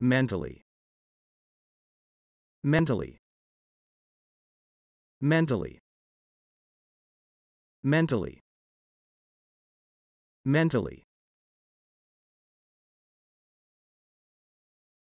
mentally mentally mentally mentally mentally